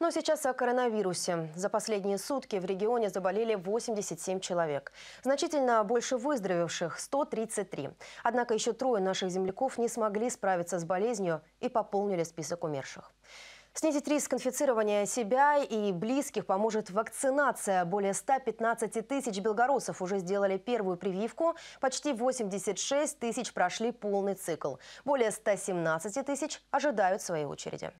Но сейчас о коронавирусе. За последние сутки в регионе заболели 87 человек. Значительно больше выздоровевших – 133. Однако еще трое наших земляков не смогли справиться с болезнью и пополнили список умерших. Снизить риск инфицирования себя и близких поможет вакцинация. Более 115 тысяч белгородцев уже сделали первую прививку. Почти 86 тысяч прошли полный цикл. Более 117 тысяч ожидают своей очереди.